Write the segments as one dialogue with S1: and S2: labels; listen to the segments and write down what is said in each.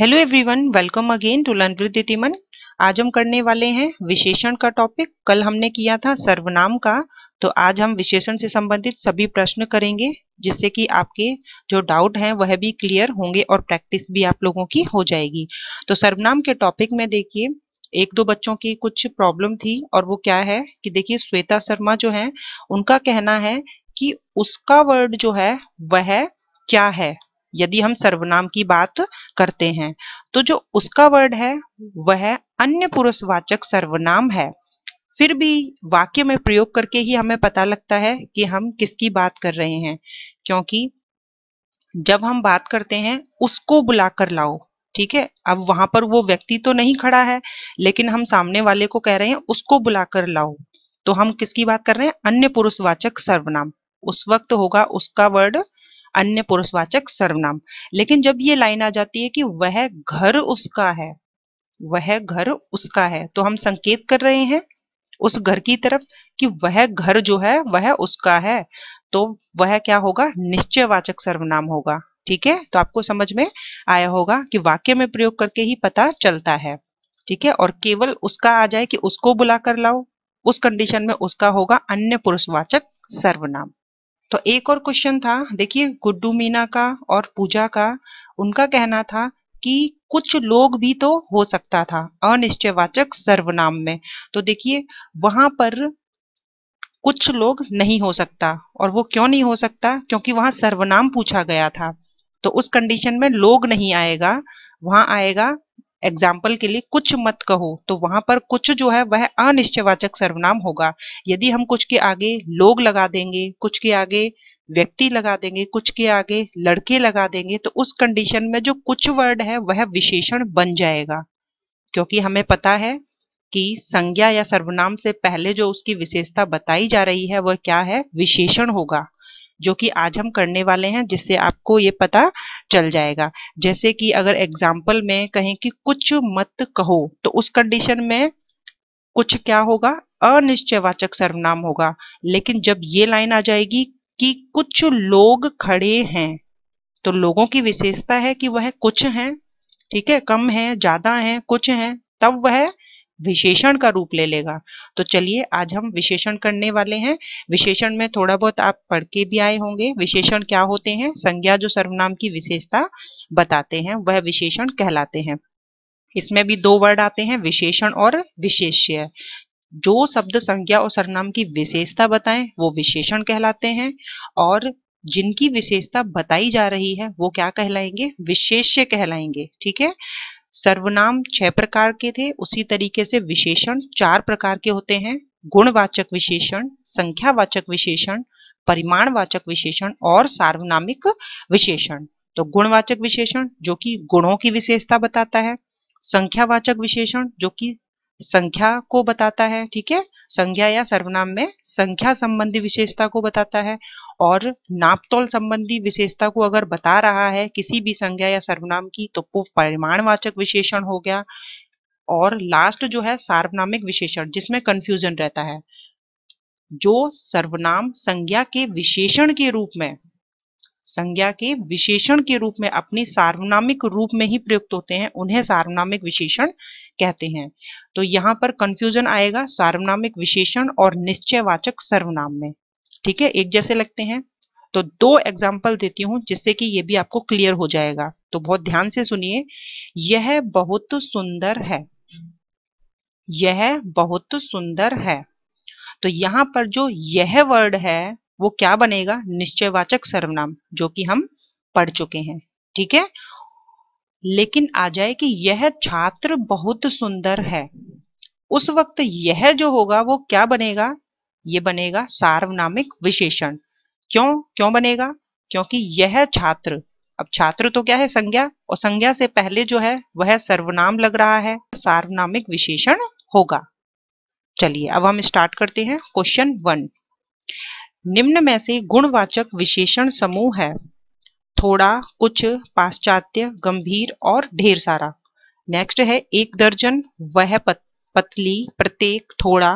S1: hello everyone welcome again to learn with तिमन आज हम करने वाले हैं विशेषण का टॉपिक कल हमने किया था सर्वनाम का तो आज हम विशेषण से संबंधित सभी प्रश्न करेंगे जिससे कि आपके जो डाउट हैं वह भी क्लियर होंगे और प्रैक्टिस भी आप लोगों की हो जाएगी तो सर्वनाम के टॉपिक में देखिए एक दो बच्चों की कुछ प्रॉब्लम थी और वो क्या है कि देखिए श्वेता शर्मा जो है उनका कहना है कि उसका वर्ड जो है वह क्या है यदि हम सर्वनाम की बात करते हैं तो जो उसका वर्ड है वह अन्य पुरुषवाचक सर्वनाम है फिर भी वाक्य में प्रयोग करके ही हमें पता लगता है कि हम किसकी बात कर रहे हैं क्योंकि जब हम बात करते हैं उसको बुलाकर लाओ ठीक है अब वहां पर वो व्यक्ति तो नहीं खड़ा है लेकिन हम सामने वाले को कह रहे हैं उसको बुलाकर लाओ तो हम किसकी बात कर रहे हैं अन्य पुरुषवाचक सर्वनाम उस वक्त होगा उसका वर्ड अन्य पुरुषवाचक सर्वनाम लेकिन जब ये लाइन आ जाती है कि वह घर उसका है वह घर उसका है तो हम संकेत कर रहे हैं उस घर की तरफ कि वह घर जो है वह उसका है तो वह क्या होगा निश्चयवाचक सर्वनाम होगा ठीक है तो आपको समझ में आया होगा कि वाक्य में प्रयोग करके ही पता चलता है ठीक है और केवल उसका आ जाए कि उसको बुला कर लाओ उस कंडीशन में उसका होगा अन्य पुरुषवाचक सर्वनाम तो एक और क्वेश्चन था देखिए गुड्डू मीना का और पूजा का उनका कहना था कि कुछ लोग भी तो हो सकता था अनिश्चयवाचक सर्वनाम में तो देखिए वहां पर कुछ लोग नहीं हो सकता और वो क्यों नहीं हो सकता क्योंकि वहां सर्वनाम पूछा गया था तो उस कंडीशन में लोग नहीं आएगा वहां आएगा एग्जाम्पल के लिए कुछ मत कहो तो वहां पर कुछ जो है वह अनिश्चयवाचक सर्वनाम होगा यदि हम कुछ के आगे लोग लगा देंगे कुछ के आगे व्यक्ति लगा देंगे कुछ के आगे लड़के लगा देंगे तो उस कंडीशन में जो कुछ वर्ड है वह विशेषण बन जाएगा क्योंकि हमें पता है कि संज्ञा या सर्वनाम से पहले जो उसकी विशेषता बताई जा रही है वह क्या है विशेषण होगा जो कि आज हम करने वाले हैं जिससे आपको ये पता चल जाएगा जैसे कि अगर एग्जाम्पल में कहें कि कुछ मत कहो तो उस कंडीशन में कुछ क्या होगा अनिश्चयवाचक सर्वनाम होगा लेकिन जब ये लाइन आ जाएगी कि कुछ लोग खड़े हैं तो लोगों की विशेषता है कि वह कुछ हैं ठीक है कम है ज्यादा है कुछ हैं तब वह विशेषण का रूप ले लेगा तो चलिए आज हम विशेषण करने वाले हैं विशेषण में थोड़ा बहुत आप पढ़ के भी आए होंगे विशेषण क्या होते हैं संज्ञा जो सर्वनाम की विशेषता बताते हैं वह विशेषण कहलाते हैं इसमें भी दो वर्ड आते हैं विशेषण और विशेष्य जो शब्द संज्ञा और सर्वनाम की विशेषता बताएं वो विशेषण कहलाते हैं और जिनकी विशेषता बताई जा रही है वो क्या कहलाएंगे विशेष्य कहलाएंगे ठीक है सर्वनाम छह प्रकार के थे उसी तरीके से विशेषण चार प्रकार के होते हैं गुणवाचक विशेषण संख्यावाचक विशेषण परिमाणवाचक विशेषण और सार्वनामिक विशेषण तो गुणवाचक विशेषण जो कि गुणों की विशेषता बताता है संख्यावाचक विशेषण जो कि संख्या को बताता है ठीक है संख्या या सर्वनाम में संख्या संबंधी विशेषता को बताता है और नापतोल संबंधी विशेषता को अगर बता रहा है किसी भी संज्ञा या सर्वनाम की तो पूर्व परिमाणवाचक विशेषण हो गया और लास्ट जो है सार्वनामिक विशेषण जिसमें कंफ्यूजन रहता है जो सर्वनाम संज्ञा के विशेषण के रूप में संज्ञा के विशेषण के रूप में अपने सार्वनामिक रूप में ही प्रयुक्त होते हैं उन्हें सार्वनामिक विशेषण कहते हैं तो यहाँ पर कंफ्यूजन आएगा सार्वनामिक विशेषण और निश्चयवाचक सर्वनाम में ठीक है एक जैसे लगते हैं तो दो एग्जाम्पल देती हूँ जिससे कि ये भी आपको क्लियर हो जाएगा तो बहुत ध्यान से सुनिए यह बहुत सुंदर है यह बहुत सुंदर है तो यहाँ पर जो यह वर्ड है वो क्या बनेगा निश्चयवाचक सर्वनाम जो कि हम पढ़ चुके हैं ठीक है लेकिन आ जाए कि यह छात्र बहुत सुंदर है उस वक्त यह जो होगा वो क्या बनेगा ये बनेगा सार्वनामिक विशेषण क्यों क्यों बनेगा क्योंकि यह छात्र अब छात्र तो क्या है संज्ञा और संज्ञा से पहले जो है वह सर्वनाम लग रहा है सार्वनामिक विशेषण होगा चलिए अब हम स्टार्ट करते हैं क्वेश्चन वन निम्न में से गुणवाचक विशेषण समूह है थोड़ा कुछ पाश्चात्य गंभीर और ढेर सारा नेक्स्ट है एक दर्जन वह पत, पतली प्रत्येक थोड़ा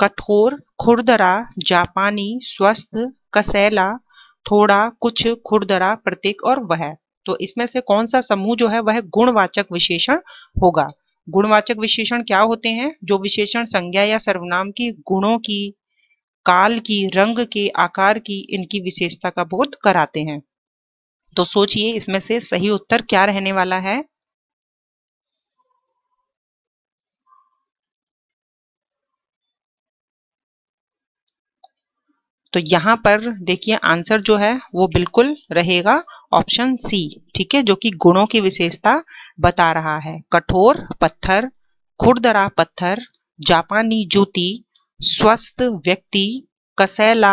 S1: कठोर खुरदरा जापानी स्वस्थ कसैला थोड़ा कुछ खुरदरा प्रत्येक और वह तो इसमें से कौन सा समूह जो है वह गुणवाचक विशेषण होगा गुणवाचक विशेषण क्या होते हैं जो विशेषण संज्ञा या सर्वनाम की गुणों की काल की रंग के आकार की इनकी विशेषता का बोध कराते हैं तो सोचिए इसमें से सही उत्तर क्या रहने वाला है तो यहां पर देखिए आंसर जो है वो बिल्कुल रहेगा ऑप्शन सी ठीक है जो कि गुणों की विशेषता बता रहा है कठोर पत्थर खुरदरा पत्थर जापानी जूती स्वस्थ व्यक्ति कसैला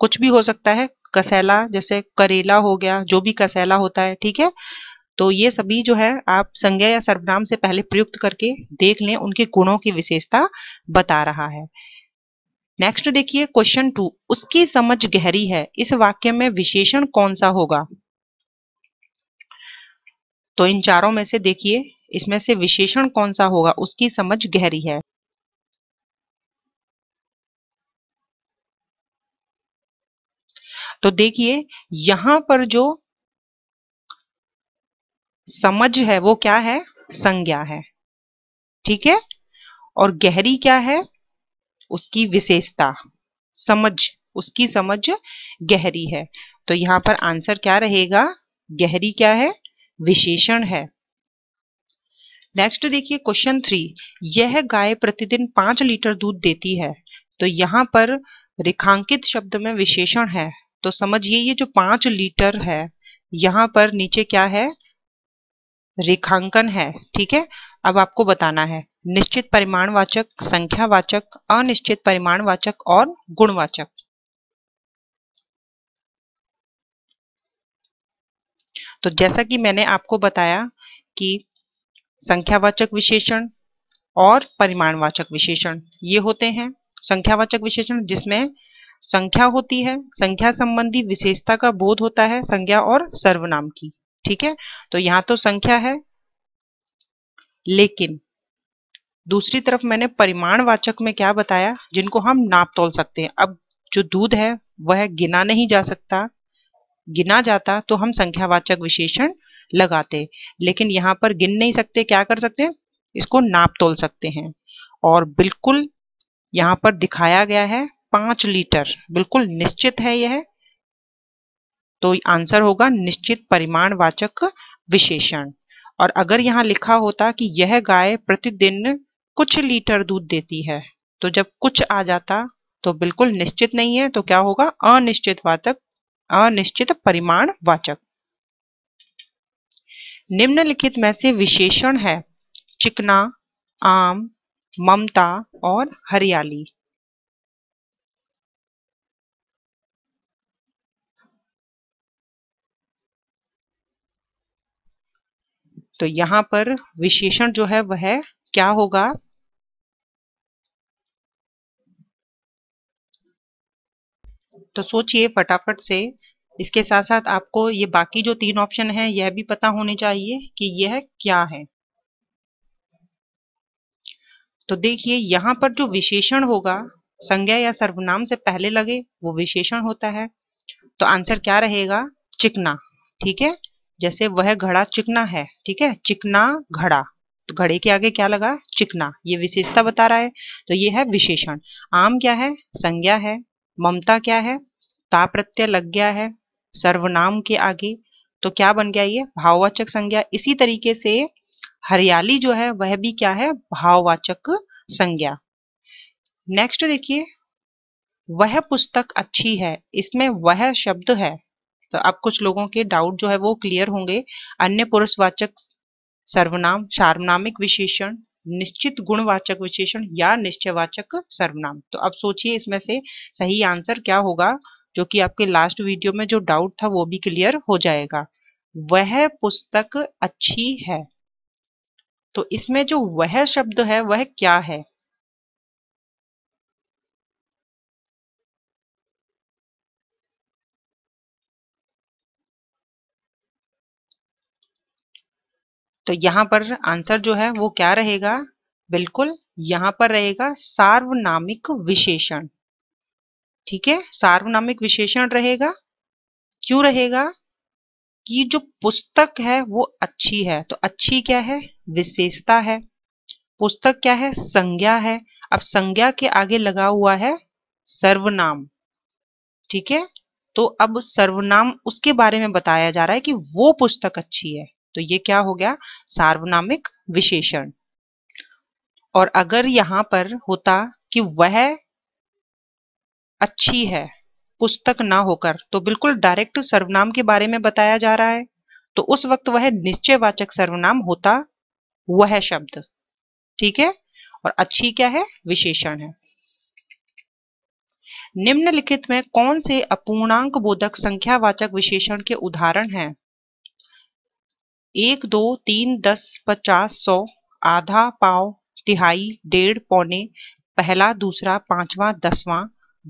S1: कुछ भी हो सकता है कसैला जैसे करेला हो गया जो भी कसैला होता है ठीक है तो ये सभी जो है आप संज्ञा या सर्वनाम से पहले प्रयुक्त करके देख लें उनके गुणों की विशेषता बता रहा है नेक्स्ट देखिए क्वेश्चन टू उसकी समझ गहरी है इस वाक्य में विशेषण कौन सा होगा तो इन चारों में से देखिए इसमें से विशेषण कौन सा होगा उसकी समझ गहरी है तो देखिए यहां पर जो समझ है वो क्या है संज्ञा है ठीक है और गहरी क्या है उसकी विशेषता समझ उसकी समझ गहरी है तो यहां पर आंसर क्या रहेगा गहरी क्या है विशेषण है नेक्स्ट देखिए क्वेश्चन थ्री यह गाय प्रतिदिन पांच लीटर दूध देती है तो यहां पर रेखांकित शब्द में विशेषण है तो समझिए ये जो पांच लीटर है यहाँ पर नीचे क्या है रेखांकन है ठीक है अब आपको बताना है निश्चित परिमाणवाचक संख्यावाचक अनिश्चित परिमाणवाचक और गुणवाचक तो जैसा कि मैंने आपको बताया कि संख्यावाचक विशेषण और परिमाणवाचक विशेषण ये होते हैं संख्यावाचक विशेषण जिसमें संख्या होती है संख्या संबंधी विशेषता का बोध होता है संज्ञा और सर्वनाम की ठीक है तो यहाँ तो संख्या है लेकिन दूसरी तरफ मैंने परिमाणवाचक में क्या बताया जिनको हम नाप तोल सकते हैं अब जो दूध है वह गिना नहीं जा सकता गिना जाता तो हम संख्यावाचक विशेषण लगाते लेकिन यहाँ पर गिन नहीं सकते क्या कर सकते हैं इसको नाप तोल सकते हैं और बिल्कुल यहाँ पर दिखाया गया है पांच लीटर बिल्कुल निश्चित है यह तो आंसर होगा निश्चित परिमाणवाचक विशेषण और अगर यहाँ लिखा होता कि यह गाय प्रतिदिन कुछ लीटर दूध देती है तो जब कुछ आ जाता तो बिल्कुल निश्चित नहीं है तो क्या होगा अनिश्चित वाचक अनिश्चित परिमाण वाचक निम्नलिखित में से विशेषण है चिकना आम ममता और हरियाली तो यहां पर विशेषण जो है वह क्या होगा तो सोचिए फटाफट से इसके साथ साथ आपको ये बाकी जो तीन ऑप्शन है यह भी पता होने चाहिए कि यह क्या है तो देखिए यहां पर जो विशेषण होगा संज्ञा या सर्वनाम से पहले लगे वो विशेषण होता है तो आंसर क्या रहेगा चिकना ठीक है जैसे वह घड़ा चिकना है ठीक है चिकना घड़ा तो घड़े के आगे क्या लगा चिकना ये विशेषता बता रहा है तो ये है विशेषण आम क्या है संज्ञा है ममता क्या है ताप्रत्यय लग गया है सर्वनाम के आगे तो क्या बन गया ये भाववाचक संज्ञा इसी तरीके से हरियाली जो है वह भी क्या है भाववाचक संज्ञा नेक्स्ट देखिए वह पुस्तक अच्छी है इसमें वह शब्द है तो अब कुछ लोगों के डाउट जो है वो क्लियर होंगे अन्य पुरुषवाचक सर्वनाम सार्वनामिक विशेषण निश्चित गुणवाचक विशेषण या निश्चयवाचक सर्वनाम तो अब सोचिए इसमें से सही आंसर क्या होगा जो कि आपके लास्ट वीडियो में जो डाउट था वो भी क्लियर हो जाएगा वह पुस्तक अच्छी है तो इसमें जो वह शब्द है वह क्या है तो यहाँ पर आंसर जो है वो क्या रहेगा बिल्कुल यहाँ पर रहेगा सार्वनामिक विशेषण ठीक है सार्वनामिक विशेषण रहेगा क्यों रहेगा कि जो पुस्तक है वो अच्छी है तो अच्छी क्या है विशेषता है पुस्तक क्या है संज्ञा है अब संज्ञा के आगे लगा हुआ है सर्वनाम ठीक है तो अब सर्वनाम उसके बारे में बताया जा रहा है कि वो पुस्तक अच्छी है तो ये क्या हो गया सार्वनामिक विशेषण और अगर यहाँ पर होता कि वह अच्छी है पुस्तक ना होकर तो बिल्कुल डायरेक्ट सर्वनाम के बारे में बताया जा रहा है तो उस वक्त वह निश्चयवाचक सर्वनाम होता वह शब्द ठीक है और अच्छी क्या है विशेषण है निम्नलिखित में कौन से अपूर्णांक बोधक संख्यावाचक विशेषण के उदाहरण हैं एक दो तीन दस पचास सौ आधा पाव तिहाई डेढ़ पौने पहला दूसरा पांचवा दसवां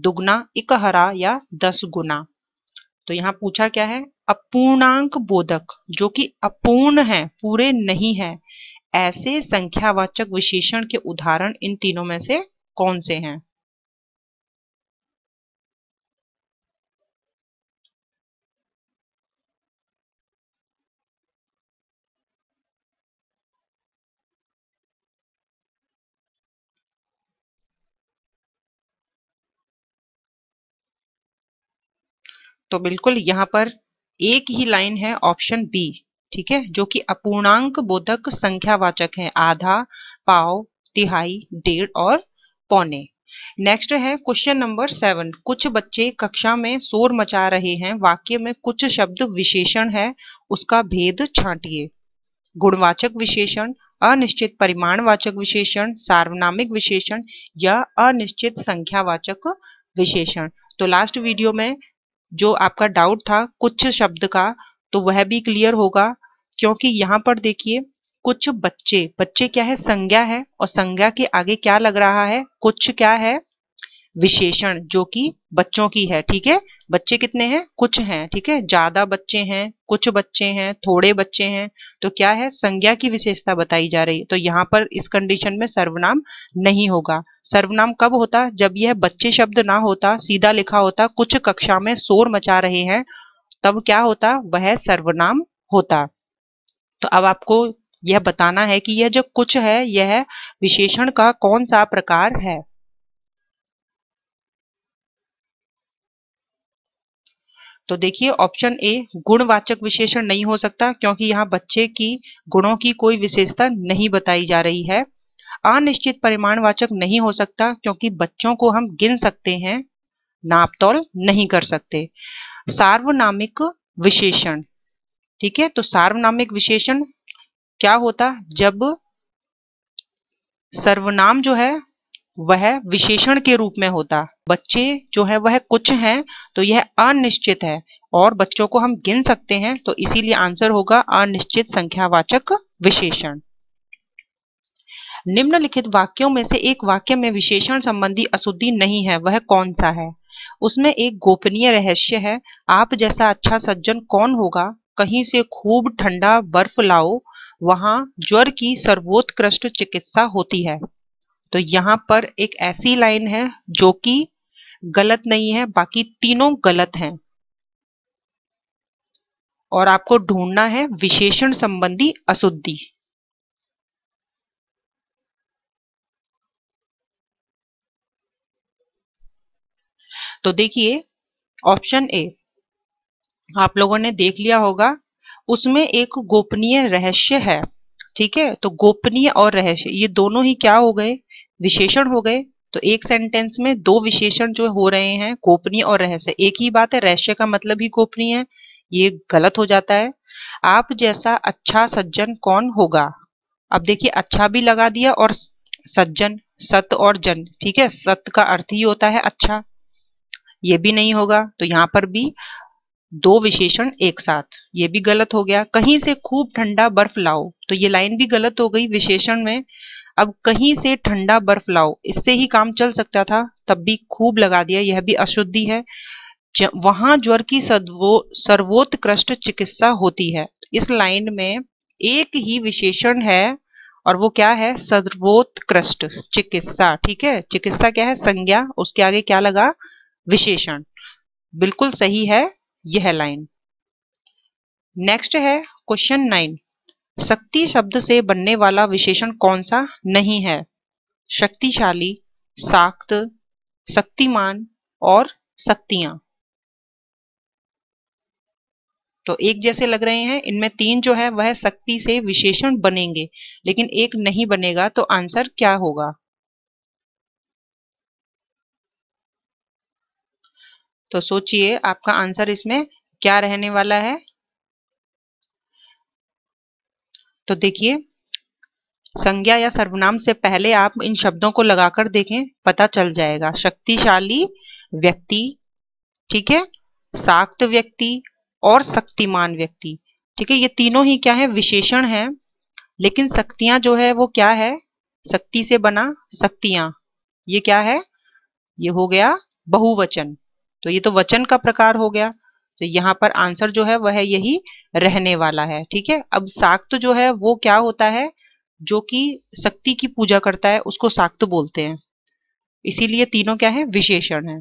S1: दुगना इकहरा या दस गुना तो यहाँ पूछा क्या है अपूर्णांक बोधक जो कि अपूर्ण है पूरे नहीं है ऐसे संख्यावाचक विशेषण के उदाहरण इन तीनों में से कौन से हैं तो बिल्कुल यहाँ पर एक ही लाइन है ऑप्शन बी ठीक है जो कि अपूर्णांक बोधक संख्यावाचक है आधा पाव तिहाई डेढ़ और पौने नेक्स्ट है क्वेश्चन नंबर सेवन कुछ बच्चे कक्षा में शोर मचा रहे हैं वाक्य में कुछ शब्द विशेषण है उसका भेद छांटिए गुणवाचक विशेषण अनिश्चित परिमाणवाचक विशेषण सार्वनामिक विशेषण या अनिश्चित संख्यावाचक विशेषण तो लास्ट वीडियो में जो आपका डाउट था कुछ शब्द का तो वह भी क्लियर होगा क्योंकि यहाँ पर देखिए कुछ बच्चे बच्चे क्या है संज्ञा है और संज्ञा के आगे क्या लग रहा है कुछ क्या है विशेषण जो कि बच्चों की है ठीक है बच्चे कितने हैं कुछ हैं ठीक है ज्यादा बच्चे हैं कुछ बच्चे हैं थोड़े बच्चे हैं तो क्या है संज्ञा की विशेषता बताई जा रही है तो यहाँ पर इस कंडीशन में सर्वनाम नहीं होगा सर्वनाम कब होता जब यह बच्चे शब्द ना होता सीधा लिखा होता कुछ कक्षा में शोर मचा रहे हैं तब क्या होता वह सर्वनाम होता तो अब आपको यह बताना है कि यह जो कुछ है यह विशेषण का कौन सा प्रकार है तो देखिए ऑप्शन ए गुणवाचक विशेषण नहीं हो सकता क्योंकि यहाँ बच्चे की गुणों की कोई विशेषता नहीं बताई जा रही है अनिश्चित परिमाणवाचक नहीं हो सकता क्योंकि बच्चों को हम गिन सकते हैं नापतौल नहीं कर सकते सार्वनामिक विशेषण ठीक है तो सार्वनामिक विशेषण क्या होता जब सर्वनाम जो है वह विशेषण के रूप में होता बच्चे जो है वह कुछ हैं तो यह अनिश्चित है और बच्चों को हम गिन सकते हैं तो इसीलिए आंसर होगा अनिश्चित संख्यावाचक विशेषण निम्नलिखित वाक्यों में से एक वाक्य में विशेषण संबंधी अशुद्धि नहीं है वह कौन सा है उसमें एक गोपनीय रहस्य है आप जैसा अच्छा सज्जन कौन होगा कहीं से खूब ठंडा बर्फ लाओ वहां ज्वर की सर्वोत्कृष्ट चिकित्सा होती है तो यहां पर एक ऐसी लाइन है जो कि गलत नहीं है बाकी तीनों गलत हैं और आपको ढूंढना है विशेषण संबंधी अशुद्धि तो देखिए ऑप्शन ए आप लोगों ने देख लिया होगा उसमें एक गोपनीय रहस्य है ठीक है तो गोपनीय और रहस्य ये दोनों ही क्या हो गए विशेषण हो गए तो एक सेंटेंस में दो विशेषण जो हो रहे हैं गोपनीय और रहस्य एक ही बात है रहस्य का मतलब ही गोपनीय है ये गलत हो जाता है आप जैसा अच्छा सज्जन कौन होगा अब देखिए अच्छा भी लगा दिया और सज्जन सत और जन ठीक है सत का अर्थ ही होता है अच्छा ये भी नहीं होगा तो यहाँ पर भी दो विशेषण एक साथ ये भी गलत हो गया कहीं से खूब ठंडा बर्फ लाओ तो ये लाइन भी गलत हो गई विशेषण में अब कहीं से ठंडा बर्फ लाओ इससे ही काम चल सकता था तब भी खूब लगा दिया यह भी अशुद्धि है वहां ज्वर की सर्वोत्कृष्ट चिकित्सा होती है इस लाइन में एक ही विशेषण है और वो क्या है सर्वोत्कृष्ट चिकित्सा ठीक है चिकित्सा क्या है संज्ञा उसके आगे क्या लगा विशेषण बिल्कुल सही है यह लाइन नेक्स्ट है क्वेश्चन नाइन शक्ति शब्द से बनने वाला विशेषण कौन सा नहीं है शक्तिशाली साख्त शक्तिमान और शक्तियां तो एक जैसे लग रहे हैं इनमें तीन जो है वह शक्ति से विशेषण बनेंगे लेकिन एक नहीं बनेगा तो आंसर क्या होगा तो सोचिए आपका आंसर इसमें क्या रहने वाला है तो देखिए संज्ञा या सर्वनाम से पहले आप इन शब्दों को लगाकर देखें पता चल जाएगा शक्तिशाली व्यक्ति ठीक है साक्त व्यक्ति और शक्तिमान व्यक्ति ठीक है ये तीनों ही क्या है विशेषण है लेकिन शक्तियां जो है वो क्या है शक्ति से बना शक्तियां ये क्या है ये हो गया बहुवचन तो ये तो वचन का प्रकार हो गया तो यहाँ पर आंसर जो है वह यही रहने वाला है ठीक है अब साक्त तो जो है वो क्या होता है जो कि शक्ति की पूजा करता है उसको साक्त तो बोलते हैं इसीलिए तीनों क्या है विशेषण है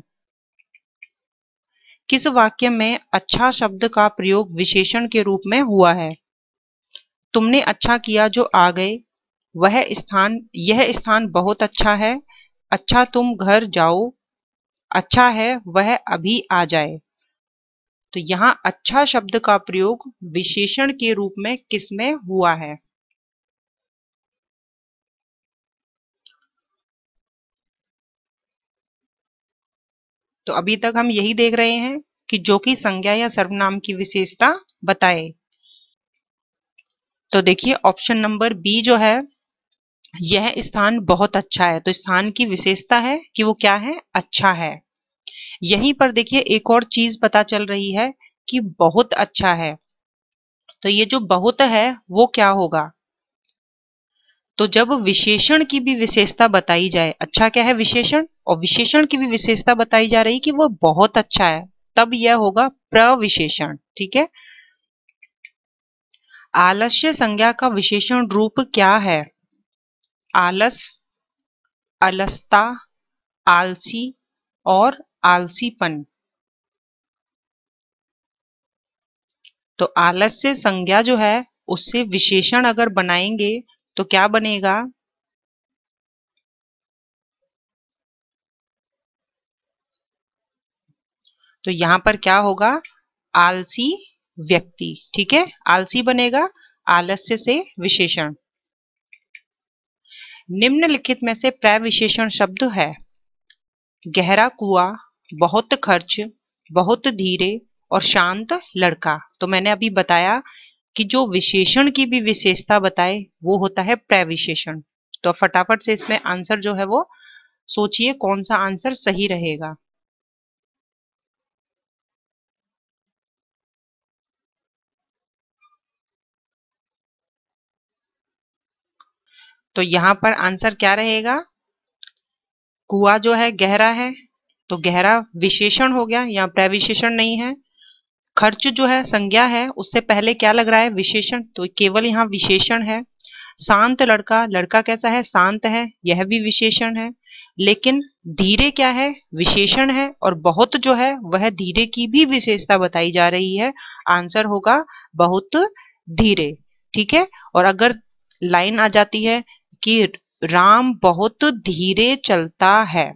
S1: किस वाक्य में अच्छा शब्द का प्रयोग विशेषण के रूप में हुआ है तुमने अच्छा किया जो आ गए वह स्थान यह स्थान बहुत अच्छा है अच्छा तुम घर जाओ अच्छा है वह अभी आ जाए तो यहाँ अच्छा शब्द का प्रयोग विशेषण के रूप में किसमें हुआ है तो अभी तक हम यही देख रहे हैं कि जो कि संज्ञा या सर्वनाम की विशेषता बताए तो देखिए ऑप्शन नंबर बी जो है यह स्थान बहुत अच्छा है तो स्थान की विशेषता है कि वो क्या है अच्छा है यहीं पर देखिए एक और चीज पता चल रही है कि बहुत अच्छा है तो ये जो बहुत है वो क्या होगा तो जब विशेषण की भी विशेषता बताई जाए अच्छा क्या है विशेषण और विशेषण की भी विशेषता बताई जा रही कि वह बहुत अच्छा है तब यह होगा प्रविशेषण ठीक है आलस्य संज्ञा का विशेषण रूप क्या है आलस अलसता आलसी और आलसीपन तो आलस्य संज्ञा जो है उससे विशेषण अगर बनाएंगे तो क्या बनेगा तो यहां पर क्या होगा आलसी व्यक्ति ठीक है आलसी बनेगा आलस्य से विशेषण निम्नलिखित में से प्रविशेषण शब्द है गहरा कुआ बहुत खर्च बहुत धीरे और शांत लड़का तो मैंने अभी बताया कि जो विशेषण की भी विशेषता बताए वो होता है प्रविशेषण तो फटाफट से इसमें आंसर जो है वो सोचिए कौन सा आंसर सही रहेगा तो यहां पर आंसर क्या रहेगा कुआ जो है गहरा है तो गहरा विशेषण हो गया यहाँ प्रविशेषण नहीं है खर्च जो है संज्ञा है उससे पहले क्या लग रहा है विशेषण तो केवल यहाँ विशेषण है शांत लड़का लड़का कैसा है शांत है यह भी विशेषण है लेकिन धीरे क्या है विशेषण है और बहुत जो है वह धीरे की भी विशेषता बताई जा रही है आंसर होगा बहुत धीरे ठीक है और अगर लाइन आ जाती है कि राम बहुत धीरे चलता है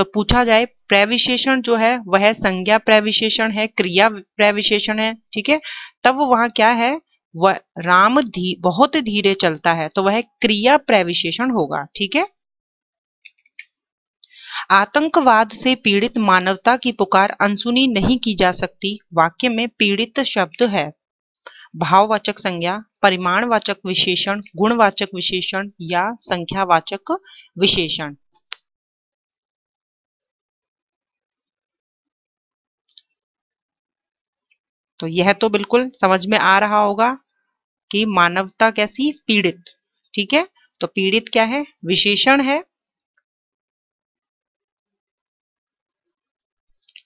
S1: तो पूछा जाए प्रविशेषण जो है वह संज्ञा प्रविशेषण है क्रिया प्रविशेषण है ठीक है तब वहां क्या है वह राम धी बहुत धीरे चलता है तो वह क्रिया प्रविशेषण होगा ठीक है आतंकवाद से पीड़ित मानवता की पुकार अनसुनी नहीं की जा सकती वाक्य में पीड़ित शब्द है भाववाचक संज्ञा परिमाणवाचक विशेषण गुणवाचक विशेषण या संख्यावाचक विशेषण तो यह तो बिल्कुल समझ में आ रहा होगा कि मानवता कैसी पीड़ित ठीक है तो पीड़ित क्या है विशेषण है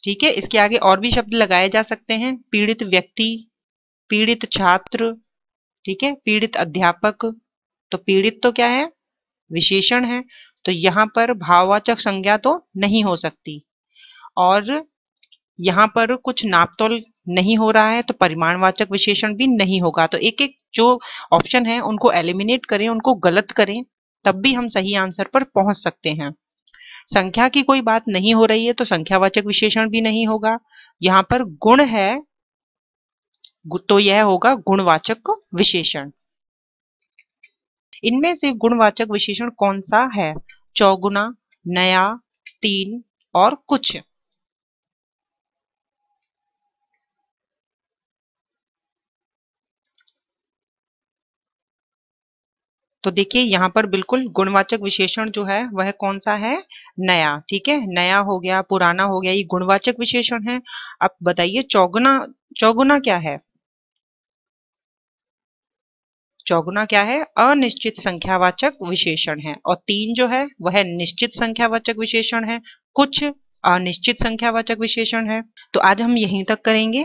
S1: ठीक है इसके आगे और भी शब्द लगाए जा सकते हैं पीड़ित व्यक्ति पीड़ित छात्र ठीक है पीड़ित अध्यापक तो पीड़ित तो क्या है विशेषण है तो यहां पर भाववाचक संज्ञा तो नहीं हो सकती और यहाँ पर कुछ नापतोल नहीं हो रहा है तो परिमाणवाचक विशेषण भी नहीं होगा तो एक एक जो ऑप्शन है उनको एलिमिनेट करें उनको गलत करें तब भी हम सही आंसर पर पहुंच सकते हैं संख्या की कोई बात नहीं हो रही है तो संख्यावाचक विशेषण भी नहीं होगा यहाँ पर गुण है तो यह होगा गुणवाचक विशेषण इनमें से गुणवाचक विशेषण कौन सा है चौगुना नया तीन और कुछ तो देखिए यहाँ पर बिल्कुल गुणवाचक विशेषण जो है वह कौन सा है नया ठीक है नया हो गया पुराना हो गया ये गुणवाचक विशेषण है अब बताइए चौगुना चौगुना क्या है चौगुना क्या है अनिश्चित संख्यावाचक विशेषण है और तीन जो है वह निश्चित संख्यावाचक विशेषण है कुछ अनिश्चित संख्यावाचक विशेषण है तो आज हम यहीं तक करेंगे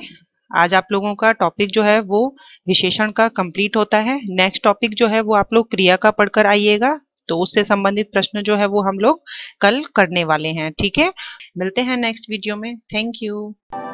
S1: आज आप लोगों का टॉपिक जो है वो विशेषण का कंप्लीट होता है नेक्स्ट टॉपिक जो है वो आप लोग क्रिया का पढ़कर आइएगा तो उससे संबंधित प्रश्न जो है वो हम लोग कल करने वाले हैं ठीक है मिलते हैं नेक्स्ट वीडियो में थैंक यू